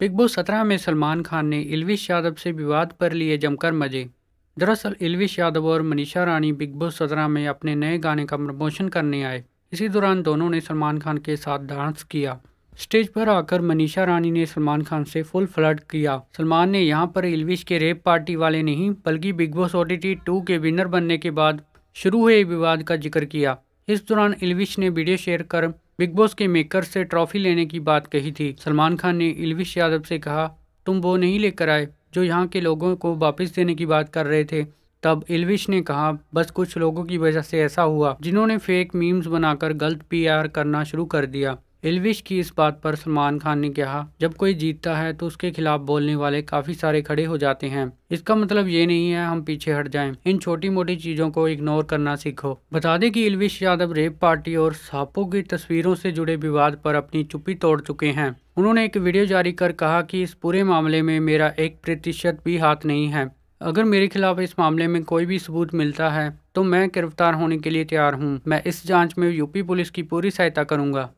big boss सत्रह में सलमान खान ने इलविश यादव से विवाद पर लिए जमकर मजे दरअसल इलविश यादव और मनीषा रानी बिग बॉस सत्रह में अपने नए गाने का प्रमोशन करने आए इसी दौरान दोनों ने सलमान खान के साथ डांस किया स्टेज पर आकर मनीषा रानी ने सलमान खान से फुल फ्लड किया सलमान ने यहाँ पर इलविश के रेप पार्टी वाले नहीं बल्कि बिग बॉस ओ टी टू के विनर बनने के बाद शुरू हुए विवाद का जिक्र किया इस दौरान इलविश ने वीडियो शेयर कर बिग बॉस के मेकर से ट्रॉफी लेने की बात कही थी सलमान खान ने इलविश यादव से कहा तुम वो नहीं लेकर आए जो यहाँ के लोगों को वापस देने की बात कर रहे थे तब इलविश ने कहा बस कुछ लोगों की वजह से ऐसा हुआ जिन्होंने फेक मीम्स बनाकर गलत पीआर करना शुरू कर दिया एलविश की इस बात पर सलमान खान ने कहा जब कोई जीतता है तो उसके खिलाफ बोलने वाले काफी सारे खड़े हो जाते हैं इसका मतलब ये नहीं है हम पीछे हट जाएं इन छोटी मोटी चीजों को इग्नोर करना सीखो बता दें कि इल्विश यादव रेप पार्टी और सांपों की तस्वीरों से जुड़े विवाद पर अपनी चुप्पी तोड़ चुके हैं उन्होंने एक वीडियो जारी कर कहा कि इस पूरे मामले में मेरा एक प्रतिशत भी हाथ नहीं है अगर मेरे खिलाफ इस मामले में कोई भी सबूत मिलता है तो मैं गिरफ्तार होने के लिए तैयार हूँ मैं इस जांच में यूपी पुलिस की पूरी सहायता करूंगा